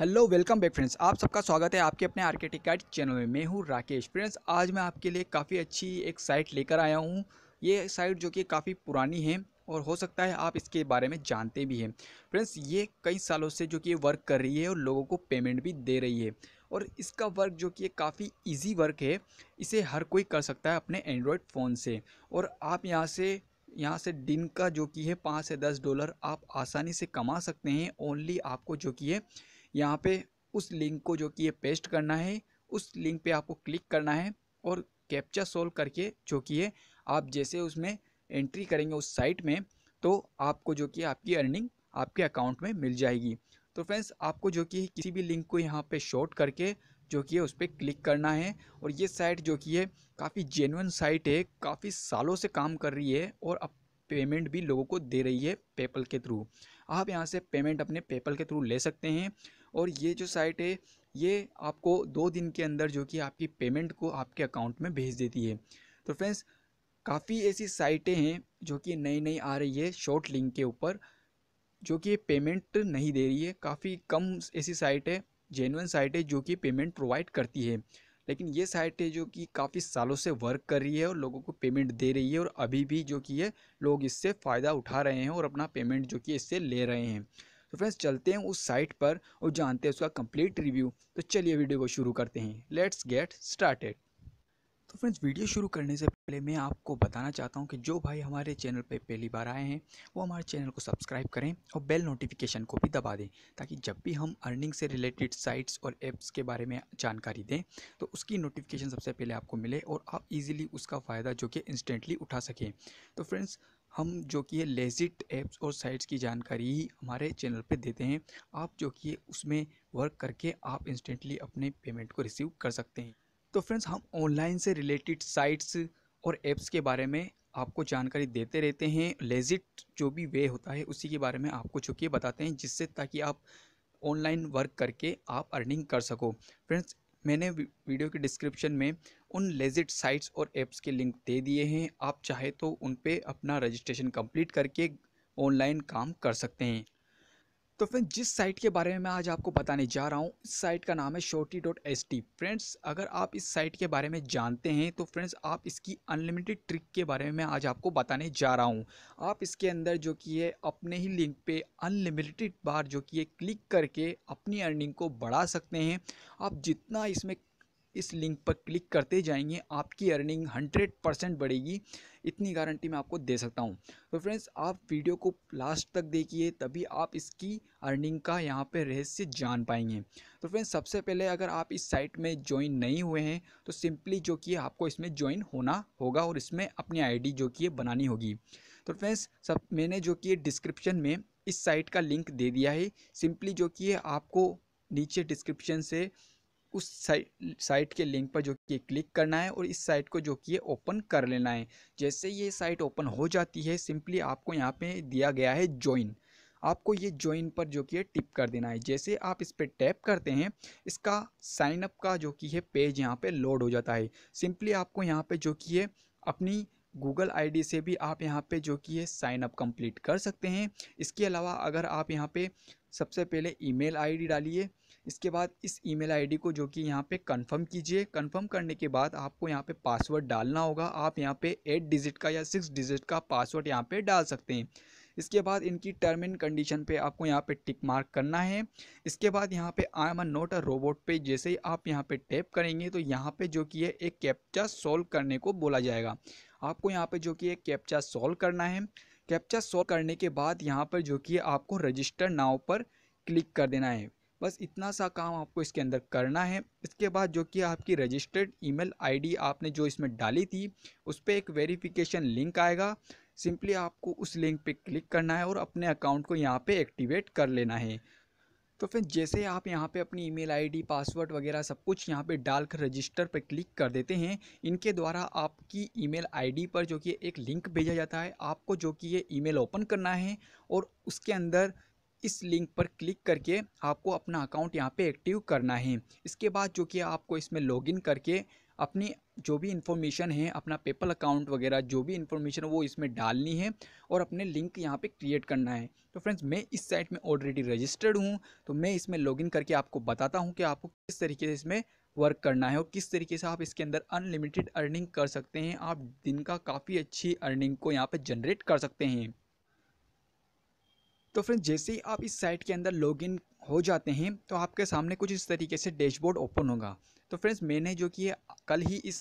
hello welcome back friends आप सबका स्वागत है आपके अपने आर्किटेक्ट गाइड चैनल में मैं हूँ राकेश फ्रेंड्स आज मैं आपके लिए काफ़ी अच्छी एक साइट लेकर आया हूँ ये साइट जो कि काफ़ी पुरानी है और हो सकता है आप इसके बारे में जानते भी हैं फ्रेंड्स ये कई सालों से जो कि ये वर्क कर रही है और लोगों को पेमेंट भी दे रही है और इसका वर्क जो कि काफ़ी ईजी वर्क है इसे हर कोई कर सकता है अपने एंड्रॉयड फ़ोन से और आप यहाँ से यहाँ से दिन का जो कि है पाँच से दस डॉलर आप आसानी से कमा सकते हैं ओनली आपको जो कि है यहाँ पे उस लिंक को जो कि ये पेस्ट करना है उस लिंक पे आपको क्लिक करना है और कैप्चा सोल्व करके जो कि है आप जैसे उसमें एंट्री करेंगे उस साइट में तो आपको जो कि आपकी अर्निंग आपके अकाउंट में मिल जाएगी तो फ्रेंड्स आपको जो कि किसी भी लिंक को यहाँ पे शॉर्ट करके जो कि है उस पर क्लिक करना है और ये साइट जो कि है काफ़ी जेनुअन साइट है काफ़ी सालों से काम कर रही है और अब पेमेंट भी लोगों को दे रही है पेपल के थ्रू आप यहाँ से पेमेंट अपने पेपल के थ्रू ले सकते हैं और ये जो साइट है ये आपको दो दिन के अंदर जो कि आपकी पेमेंट को आपके अकाउंट में भेज देती है तो फ्रेंड्स काफ़ी ऐसी साइटें हैं जो कि नई नई आ रही है शॉर्ट लिंक के ऊपर जो कि पेमेंट नहीं दे रही है काफ़ी कम ऐसी साइट है जेनवन साइट है जो कि पेमेंट प्रोवाइड करती है लेकिन ये साइट है जो कि काफ़ी सालों से वर्क कर रही है और लोगों को पेमेंट दे रही है और अभी भी जो कि है लोग इससे फ़ायदा उठा रहे हैं और अपना पेमेंट जो कि इससे ले रहे हैं तो फ्रेंड्स चलते हैं उस साइट पर और जानते हैं उसका कंप्लीट रिव्यू तो चलिए वीडियो को शुरू करते हैं लेट्स गेट स्टार्टेड तो फ्रेंड्स वीडियो शुरू करने से पहले मैं आपको बताना चाहता हूं कि जो भाई हमारे चैनल पर पहली बार आए हैं वो हमारे चैनल को सब्सक्राइब करें और बेल नोटिफिकेशन को भी दबा दें ताकि जब भी हम अर्निंग से रिलेटेड साइट्स और ऐप्स के बारे में जानकारी दें तो उसकी नोटिफिकेशन सबसे पहले आपको मिले और आप इजीली उसका फ़ायदा जो कि इंस्टेंटली उठा सकें तो फ्रेंड्स हम जो कि है लेजिट ऐप्स और साइट्स की जानकारी ही हमारे चैनल पे देते हैं आप जो कि है उसमें वर्क करके आप इंस्टेंटली अपने पेमेंट को रिसीव कर सकते हैं तो फ्रेंड्स हम ऑनलाइन से रिलेटेड साइट्स और ऐप्स के बारे में आपको जानकारी देते रहते हैं लेजिट जो भी वे होता है उसी के बारे में आपको चुकी बताते हैं जिससे ताकि आप ऑनलाइन वर्क करके आप अर्निंग कर सको फ्रेंड्स मैंने वीडियो के डिस्क्रिप्शन में उन लेजिट साइट्स और ऐप्स के लिंक दे दिए हैं आप चाहे तो उन पर अपना रजिस्ट्रेशन कम्प्लीट करके ऑनलाइन काम कर सकते हैं तो फ्रेंड्स जिस साइट के बारे में मैं आज आपको बताने जा रहा हूँ इस साइट का नाम है शोटी डॉट एस टी फ्रेंड्स अगर आप इस साइट के बारे में जानते हैं तो फ्रेंड्स आप इसकी अनलिमिटेड ट्रिक के बारे में मैं आज आपको बताने जा रहा हूँ आप इसके अंदर जो कि है अपने ही लिंक पे अनलिमिटेड बार जो कि है क्लिक करके अपनी अर्निंग को बढ़ा सकते हैं आप जितना इसमें इस लिंक पर क्लिक करते जाएंगे आपकी अर्निंग हंड्रेड परसेंट बढ़ेगी इतनी गारंटी मैं आपको दे सकता हूँ तो फ्रेंड्स आप वीडियो को लास्ट तक देखिए तभी आप इसकी अर्निंग का यहाँ पे रहस्य जान पाएंगे तो फ्रेंड्स सबसे पहले अगर आप इस साइट में ज्वाइन नहीं हुए हैं तो सिंपली जो कि आपको इसमें ज्वाइन होना होगा और इसमें अपनी आई जो कि बनानी होगी तो फ्रेंड्स सब मैंने जो कि डिस्क्रिप्शन में इस साइट का लिंक दे दिया है सिंपली जो कि आपको नीचे डिस्क्रिप्शन से उस साइट साइट के लिंक पर जो कि क्लिक करना है और इस साइट को जो कि ओपन कर लेना है जैसे ये साइट ओपन हो जाती है सिंपली आपको यहाँ पे दिया गया है ज्वाइन आपको ये ज्वाइन पर जो कि है टिप कर देना है जैसे आप इस पर टैप करते हैं इसका साइनअप का जो कि है पेज यहाँ पर लोड हो जाता है सिंपली आपको यहाँ पर जो कि है अपनी गूगल आईडी से भी आप यहाँ पे जो कि है साइनअप कम्प्लीट कंप्लीट कर सकते हैं इसके अलावा अगर आप यहाँ पे सबसे पहले ईमेल आईडी डालिए इसके बाद इस ईमेल आईडी को जो कि यहाँ पे कंफर्म कीजिए कंफर्म करने के बाद आपको यहाँ पे पासवर्ड डालना होगा आप यहाँ पे एट डिजिट का या सिक्स डिजिट का पासवर्ड यहाँ पे डाल सकते हैं इसके बाद इनकी टर्म एंड कंडीशन पे आपको यहाँ पे टिक मार्क करना है इसके बाद यहाँ पे I am a not a robot पे जैसे ही आप यहाँ पे टैप करेंगे तो यहाँ पे जो कि है एक कैप्चा सॉल्व करने को बोला जाएगा आपको यहाँ पे जो कि एक कैप्चा सॉल्व करना है कैप्चा सॉल्व करने के बाद यहाँ पर जो कि आपको रजिस्टर नाव पर क्लिक कर देना है बस इतना सा काम आपको इसके अंदर करना है इसके बाद जो कि आपकी रजिस्टर्ड ईमेल आईडी आपने जो इसमें डाली थी उस पर एक वेरिफिकेशन लिंक आएगा सिंपली आपको उस लिंक पे क्लिक करना है और अपने अकाउंट को यहाँ पे एक्टिवेट कर लेना है तो फिर जैसे आप यहाँ पे अपनी ईमेल आईडी पासवर्ड वगैरह सब कुछ यहाँ पे डालकर रजिस्टर पर क्लिक कर देते हैं इनके द्वारा आपकी ईमेल आईडी पर जो कि एक लिंक भेजा जाता है आपको जो कि ये ईमेल ओपन करना है और उसके अंदर इस लिंक पर क्लिक करके आपको अपना अकाउंट यहाँ पे एक्टिव करना है इसके बाद जो कि आपको इसमें लॉगिन करके अपनी जो भी इन्फॉर्मेशन है अपना पेपल अकाउंट वगैरह जो भी इन्फॉर्मेशन वो इसमें डालनी है और अपने लिंक यहाँ पे क्रिएट करना है तो फ्रेंड्स मैं इस साइट में ऑलरेडी रजिस्टर्ड हूँ तो मैं इसमें लॉगिन करके आपको बताता हूँ कि आपको किस तरीके से इसमें वर्क करना है और किस तरीके से आप इसके अंदर अनलिमिटेड अर्निंग कर सकते हैं आप दिन का काफ़ी अच्छी अर्निंग को यहाँ पर जनरेट कर सकते हैं तो फ्रेंड जैसे ही आप इस साइट के अंदर लॉगिन हो जाते हैं तो आपके सामने कुछ इस तरीके से डैशबोर्ड ओपन होगा तो फ्रेंड्स मैंने जो कि कल ही इस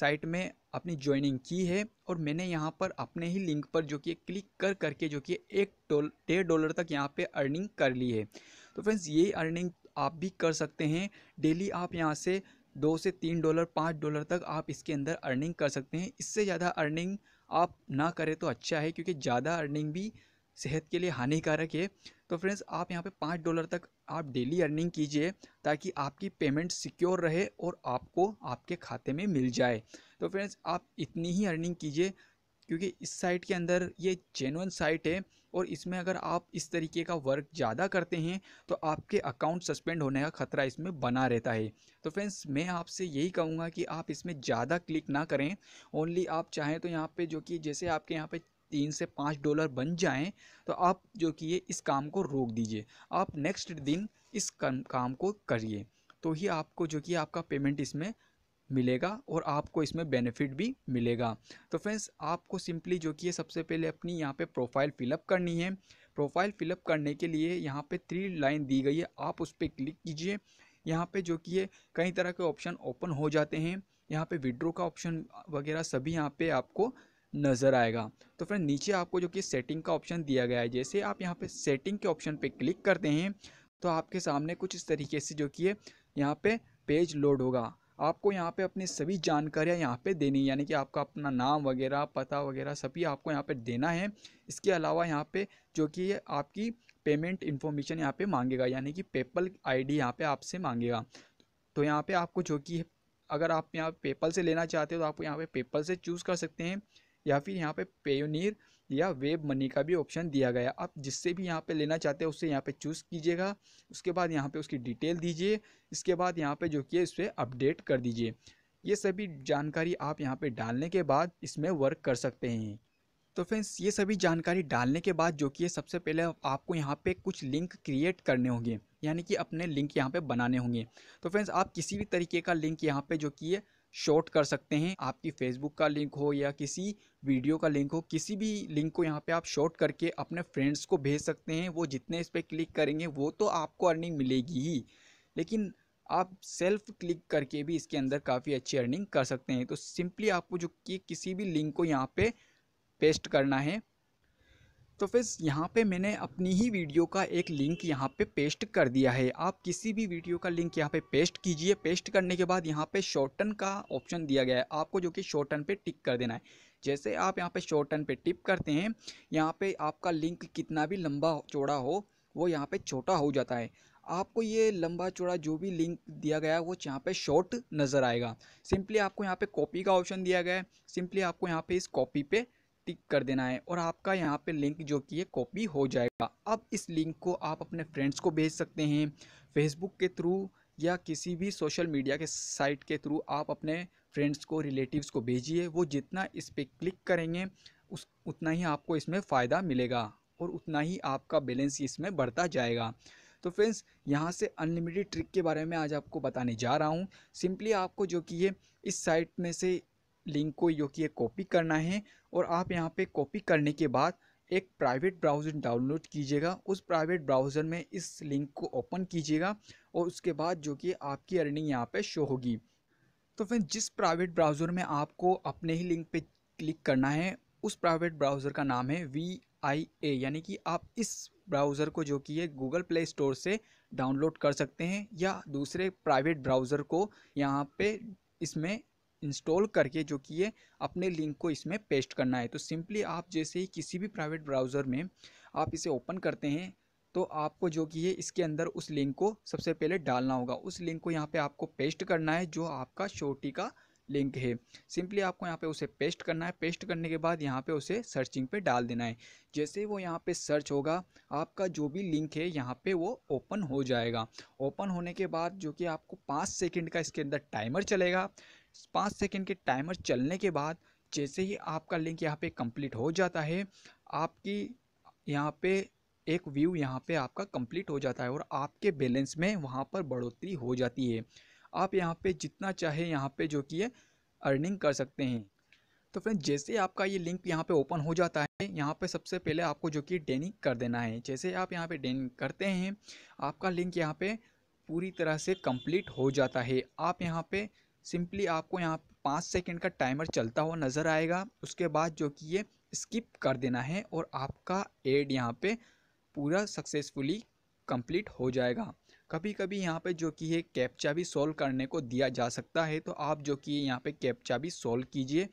साइट में अपनी ज्वाइनिंग की है और मैंने यहाँ पर अपने ही लिंक पर जो कि क्लिक कर करके जो कि एक डोल डेढ़ डॉलर तक यहाँ पे अर्निंग कर ली है तो फ्रेंड्स ये अर्निंग आप भी कर सकते हैं डेली आप यहाँ से दो से तीन डॉलर पाँच डॉलर तक आप इसके अंदर अर्निंग कर सकते हैं इससे ज़्यादा अर्निंग आप ना करें तो अच्छा है क्योंकि ज़्यादा अर्निंग भी सेहत के लिए हानिकारक है तो फ्रेंड्स आप यहाँ पे पाँच डॉलर तक आप डेली अर्निंग कीजिए ताकि आपकी पेमेंट सिक्योर रहे और आपको आपके खाते में मिल जाए तो फ्रेंड्स आप इतनी ही अर्निंग कीजिए क्योंकि इस साइट के अंदर ये जेनुअन साइट है और इसमें अगर आप इस तरीके का वर्क ज़्यादा करते हैं तो आपके अकाउंट सस्पेंड होने का ख़तरा इसमें बना रहता है तो फ्रेंड्स मैं आपसे यही कहूँगा कि आप इसमें ज़्यादा क्लिक ना करें ओनली आप चाहें तो यहाँ पे जो कि जैसे आपके यहाँ पे तीन से पाँच डॉलर बन जाएं तो आप जो कि ये इस काम को रोक दीजिए आप नेक्स्ट दिन इस काम को करिए तो ही आपको जो कि आपका पेमेंट इसमें मिलेगा और आपको इसमें बेनिफिट भी मिलेगा तो फ्रेंड्स आपको सिंपली जो कि है सबसे पहले अपनी यहाँ पे प्रोफाइल फ़िलअप करनी है प्रोफाइल फ़िलअप करने के लिए यहाँ पे थ्री लाइन दी गई है आप उस पर क्लिक कीजिए यहाँ पे जो कि है कई तरह के ऑप्शन ओपन हो जाते हैं यहाँ पे विड्रो का ऑप्शन वगैरह सभी यहाँ पे आपको नज़र आएगा तो फ्रेंड नीचे आपको जो कि सेटिंग का ऑप्शन दिया गया है जैसे आप यहाँ पे सेटिंग के ऑप्शन पे क्लिक करते हैं तो आपके सामने कुछ इस तरीके से जो कि है यहाँ पे पेज लोड होगा आपको यहाँ पे अपनी सभी जानकारियाँ यहाँ पे देनी है यानी कि आपका अपना नाम वगैरह पता वगैरह सभी आपको यहाँ पे देना है इसके अलावा यहाँ पे जो कि आपकी पेमेंट इन्फॉर्मेशन यहाँ पे मांगेगा यानी कि पेपल आईडी डी यहाँ पर आपसे मांगेगा तो यहाँ पे आपको जो कि अगर आप यहाँ पेपल से लेना चाहते हो तो आप यहाँ पे पेपल से चूज़ कर सकते हैं या फिर यहाँ पे पेयोनीर या वेब मनी का भी ऑप्शन दिया गया आप जिससे भी यहाँ पे लेना चाहते हैं उससे यहाँ पे चूज़ कीजिएगा उसके बाद यहाँ पे उसकी डिटेल दीजिए इसके बाद यहाँ पे जो कि इस पर अपडेट कर दीजिए ये सभी जानकारी आप यहाँ पे डालने के बाद इसमें वर्क कर सकते हैं तो फ्रेंड्स ये सभी जानकारी डालने के बाद जो कि है सबसे पहले आपको यहाँ पे कुछ लिंक क्रिएट करने होंगे यानी कि अपने लिंक यहाँ पे बनाने होंगे तो फ्रेंड्स आप किसी भी तरीके का लिंक यहाँ पे जो कि है शॉर्ट कर सकते हैं आपकी फेसबुक का लिंक हो या किसी वीडियो का लिंक हो किसी भी लिंक को यहाँ पे आप शॉर्ट करके अपने फ्रेंड्स को भेज सकते हैं वो जितने इस पर क्लिक करेंगे वो तो आपको अर्निंग मिलेगी ही लेकिन आप सेल्फ क्लिक करके भी इसके अंदर काफ़ी अच्छी अर्निंग कर सकते हैं तो सिंपली आपको जो कि किसी भी लिंक को यहाँ पे पेस्ट करना है तो फिर यहाँ पे मैंने अपनी ही वीडियो का एक लिंक यहाँ पे पेस्ट कर दिया है आप किसी भी वीडियो का लिंक यहाँ पे पेस्ट कीजिए पेस्ट करने के बाद यहाँ पे शॉर्टन का ऑप्शन दिया गया है आपको जो कि शॉर्टन पे टिक कर देना है जैसे आप यहाँ पे शॉर्टन पे टिप करते हैं यहाँ पे आपका लिंक कितना भी लंबा चौड़ा हो वो यहाँ पर छोटा हो जाता है आपको ये लंबा चौड़ा जो भी लिंक दिया गया है वो यहाँ पे शॉर्ट नज़र आएगा सिंपली आपको यहाँ पे कॉपी का ऑप्शन दिया गया है सिंपली आपको यहाँ पे इस कॉपी पे टिक कर देना है और आपका यहाँ पे लिंक जो कि है कॉपी हो जाएगा अब इस लिंक को आप अपने फ्रेंड्स को भेज सकते हैं फेसबुक के थ्रू या किसी भी सोशल मीडिया के साइट के थ्रू आप अपने फ्रेंड्स को रिलेटिव्स को भेजिए वो जितना इस पर क्लिक करेंगे उस उतना ही आपको इसमें फ़ायदा मिलेगा और उतना ही आपका बैलेंस इसमें बढ़ता जाएगा तो फ्रेंड्स यहाँ से अनलिमिटेड ट्रिक के बारे में आज आपको बताने जा रहा हूँ सिंपली आपको जो कि है इस साइट में से लिंक को जो कि कॉपी करना है और आप यहाँ पे कॉपी करने के बाद एक प्राइवेट ब्राउज़र डाउनलोड कीजिएगा उस प्राइवेट ब्राउज़र में इस लिंक को ओपन कीजिएगा और उसके बाद जो कि आपकी अर्निंग यहाँ पे शो होगी तो फिर जिस प्राइवेट ब्राउज़र में आपको अपने ही लिंक पे क्लिक करना है उस प्राइवेट ब्राउज़र का नाम है वी आई ए यानी कि आप इस ब्राउज़र को जो कि है गूगल प्ले स्टोर से डाउनलोड कर सकते हैं या दूसरे प्राइवेट ब्राउज़र को यहाँ पर इसमें इंस्टॉल करके जो कि ये अपने लिंक को इसमें पेस्ट करना है तो सिंपली आप जैसे ही किसी भी प्राइवेट ब्राउज़र में आप इसे ओपन करते हैं तो आपको जो कि है इसके अंदर उस लिंक को सबसे पहले डालना होगा उस लिंक को यहाँ पे आपको पेस्ट करना है जो आपका शोटी का लिंक है सिंपली आपको यहाँ पे उसे पेस्ट करना है पेस्ट करने के बाद यहाँ पे उसे सर्चिंग पे डाल देना है जैसे वो यहाँ पे सर्च होगा आपका जो भी लिंक है यहाँ पे वो ओपन हो जाएगा ओपन होने के बाद जो कि आपको पाँच सेकंड का इसके अंदर टाइमर चलेगा पाँच सेकेंड के टाइमर चलने के बाद जैसे ही आपका लिंक यहाँ पे कंप्लीट हो जाता है आपकी यहाँ पे एक व्यू यहाँ पे आपका कंप्लीट हो जाता है और आपके बैलेंस में वहाँ पर बढ़ोतरी हो जाती है आप यहाँ पे जितना चाहे यहाँ पे जो कि है अर्निंग कर सकते हैं तो फ्रेंड जैसे आपका ये लिंक यहाँ पे ओपन हो जाता है यहाँ पे सबसे पहले आपको जो कि डेनिंग कर देना है जैसे आप यहाँ पर डेनिंग करते हैं आपका लिंक यहाँ पर पूरी तरह से कम्प्लीट हो जाता है आप यहाँ पर सिंपली आपको यहाँ पाँच सेकेंड का टाइमर चलता हुआ नज़र आएगा उसके बाद जो कि ये स्किप कर देना है और आपका एड यहाँ पे पूरा सक्सेसफुली कंप्लीट हो जाएगा कभी कभी यहाँ पे जो कि है कैप्चा भी सोल्व करने को दिया जा सकता है तो आप जो कि यहाँ पे कैप्चा भी सोल्व कीजिए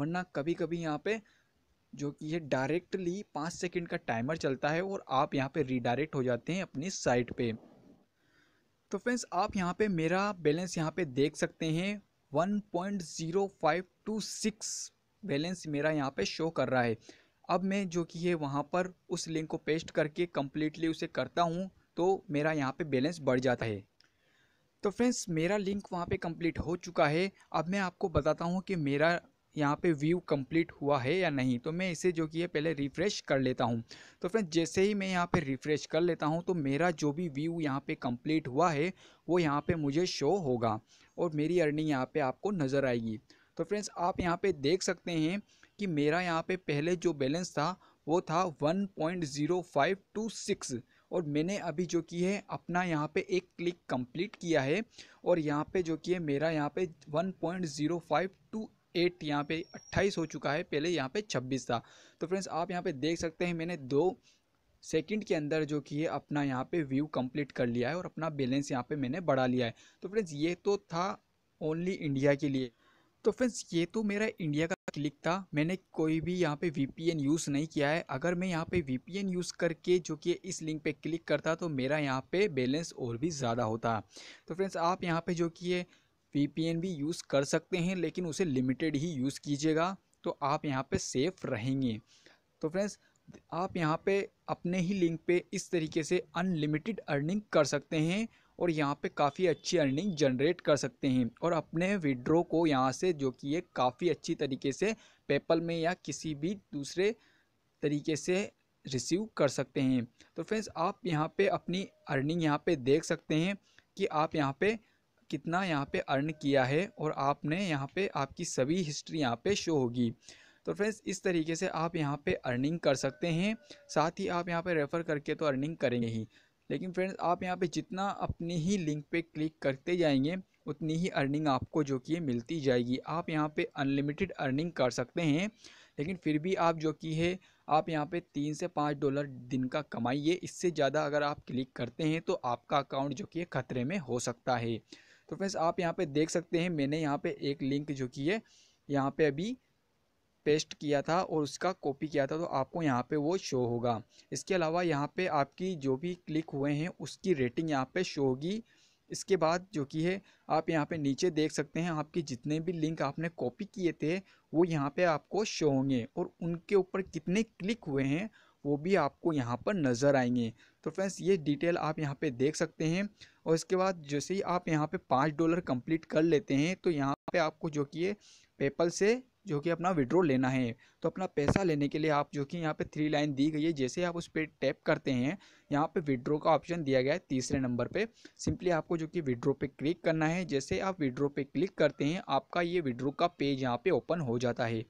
वरना कभी कभी यहाँ पे जो कि है डायरेक्टली पाँच सेकंड का टाइमर चलता है और आप यहाँ पे रिडायरेक्ट हो जाते हैं अपनी साइट पे तो फ्रेंड्स आप यहाँ पे मेरा बैलेंस यहाँ पे देख सकते हैं 1.0526 बैलेंस मेरा यहाँ पे शो कर रहा है अब मैं जो कि है वहाँ पर उस लिंक को पेस्ट करके कम्प्लीटली उसे करता हूँ तो मेरा यहाँ पे बैलेंस बढ़ जाता है तो फ्रेंड्स मेरा लिंक वहाँ पे कंप्लीट हो चुका है अब मैं आपको बताता हूँ कि मेरा यहाँ पे व्यू कंप्लीट हुआ है या नहीं तो मैं इसे जो कि है पहले रिफ़्रेश कर लेता हूँ तो फ्रेंड्स जैसे ही मैं यहाँ पे रिफ़्रेश कर लेता हूँ तो मेरा जो भी व्यू यहाँ पे कंप्लीट हुआ है वो यहाँ पे मुझे शो होगा और मेरी अर्निंग यहाँ पे आपको नज़र आएगी तो फ्रेंड्स आप यहाँ पे देख सकते हैं कि मेरा यहाँ पे पहले जो बैलेंस था वो था वन और मैंने अभी जो की है अपना यहाँ पे एक क्लिक कंप्लीट किया है और यहाँ पे जो कि है मेरा यहाँ पे टू एट यहाँ पे अट्ठाईस हो चुका है पहले यहाँ पे छब्बीस था तो फ्रेंड्स आप यहाँ पे देख सकते हैं मैंने दो सेकंड के अंदर जो कि है अपना यहाँ पे व्यू कंप्लीट कर लिया है और अपना बैलेंस यहाँ पे मैंने बढ़ा लिया है तो फ्रेंड्स ये तो था ओनली इंडिया के लिए तो फ्रेंड्स ये तो मेरा इंडिया का क्लिक था मैंने कोई भी यहाँ पे वीपीएन यूज़ नहीं किया है अगर मैं यहाँ पे वीपीएन यूज़ करके जो कि इस लिंक पे क्लिक करता तो मेरा यहाँ पे बैलेंस और भी ज़्यादा होता तो फ्रेंड्स आप यहाँ पे जो कि है वीपीएन भी यूज़ कर सकते हैं लेकिन उसे लिमिटेड ही यूज़ कीजिएगा तो आप यहाँ पे सेफ़ रहेंगे तो फ्रेंड्स आप यहाँ पे अपने ही लिंक पे इस तरीके से अनलिमिटेड अर्निंग कर सकते हैं और यहाँ पे काफ़ी अच्छी अर्निंग जनरेट कर सकते हैं और अपने विड्रो को यहाँ से जो कि ये काफ़ी अच्छी तरीके से पेपल में या किसी भी दूसरे तरीके से रिसीव कर सकते हैं तो फ्रेंड्स आप यहाँ पे अपनी अर्निंग यहाँ पे देख सकते हैं कि आप यहाँ पे कितना यहाँ पे अर्न किया है और आपने यहाँ पे आपकी सभी हिस्ट्री यहाँ पे शो होगी तो फ्रेंड्स इस तरीके से आप यहाँ पे अर्निंग कर सकते हैं साथ ही आप यहाँ पे रेफ़र करके तो अर्निंग करेंगे ही लेकिन फ्रेंड्स आप यहाँ पे जितना अपनी ही लिंक पे क्लिक करते जाएंगे उतनी ही अर्निंग आपको जो कि मिलती जाएगी आप यहाँ पर अनलिमिटेड अर्निंग कर सकते हैं लेकिन फिर भी आप जो कि है आप यहाँ पे तीन से पाँच डॉलर दिन का कमाइए इससे ज़्यादा अगर आप क्लिक करते हैं तो आपका अकाउंट जो कि खतरे में हो सकता है तो फ्रेंड्स आप यहाँ पे देख सकते हैं मैंने यहाँ पे एक लिंक जो की है यहाँ पे अभी पेस्ट किया था और उसका कॉपी किया था तो आपको यहाँ पे वो शो होगा इसके अलावा यहाँ पे आपकी जो भी क्लिक हुए हैं उसकी रेटिंग यहाँ पे शो होगी इसके बाद जो कि है आप यहाँ पे नीचे देख सकते हैं आपके जितने भी लिंक आपने कॉपी किए थे वो यहाँ पे आपको शो होंगे और उनके ऊपर कितने क्लिक हुए हैं वो भी आपको यहाँ पर नज़र आएंगे तो फ्रेंड्स ये डिटेल आप यहाँ पे देख सकते हैं और इसके बाद जैसे ही आप यहाँ पे पाँच डॉलर कंप्लीट कर लेते हैं तो यहाँ पे आपको जो कि पेपल से जो कि अपना विड्रो लेना है तो अपना पैसा लेने के लिए आप जो कि यहाँ पे थ्री लाइन दी गई है जैसे आप उस पर टैप करते हैं यहाँ पे विड्रो का ऑप्शन दिया गया है तीसरे नंबर पे सिंपली आपको जो कि विड्रो पे क्लिक करना है जैसे आप विड्रो पे क्लिक करते हैं आपका ये विड्रो का पेज यहाँ पे ओपन हो जाता है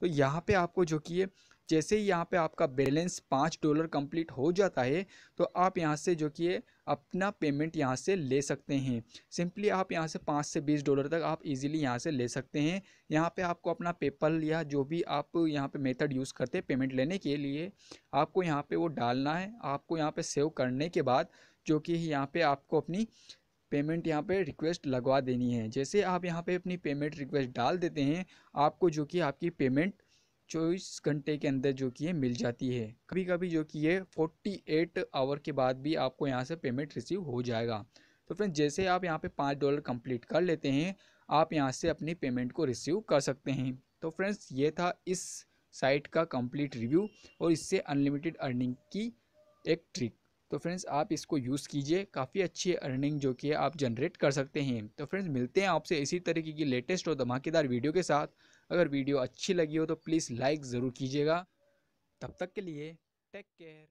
तो यहाँ पे आपको जो कि ये जैसे ही यहाँ पे आपका बैलेंस पाँच डॉलर कंप्लीट हो जाता है तो आप यहाँ से जो कि अपना पेमेंट यहाँ से ले सकते हैं सिंपली आप यहाँ से पाँच से बीस डॉलर तक आप इजीली यहाँ से ले सकते हैं यहाँ पे आपको अपना पेपल या जो भी आप यहाँ पे मेथड यूज़ करते हैं पेमेंट लेने के लिए आपको यहाँ पर वो डालना है आपको यहाँ पर सेव करने के बाद जो कि यहाँ पर आपको अपनी पेमेंट यहाँ पे रिक्वेस्ट लगवा देनी है जैसे आप यहाँ पे अपनी पेमेंट रिक्वेस्ट डाल देते हैं आपको जो कि आपकी पेमेंट चौबीस घंटे के अंदर जो कि ये मिल जाती है कभी कभी जो कि ये 48 आवर के बाद भी आपको यहाँ से पेमेंट रिसीव हो जाएगा तो फ्रेंड जैसे आप यहाँ पे पाँच डॉलर कंप्लीट कर लेते हैं आप यहाँ से अपनी पेमेंट को रिसीव कर सकते हैं तो फ्रेंड्स ये था इस साइट का कंप्लीट रिव्यू और इससे अनलिमिटेड अर्निंग की एक ट्रिक तो फ्रेंड्स आप इसको यूज़ कीजिए काफ़ी अच्छी अर्निंग जो कि आप जनरेट कर सकते हैं तो फ्रेंड्स मिलते हैं आपसे इसी तरीके की लेटेस्ट और धमाकेदार वीडियो के साथ अगर वीडियो अच्छी लगी हो तो प्लीज़ लाइक ज़रूर कीजिएगा तब तक के लिए टेक केयर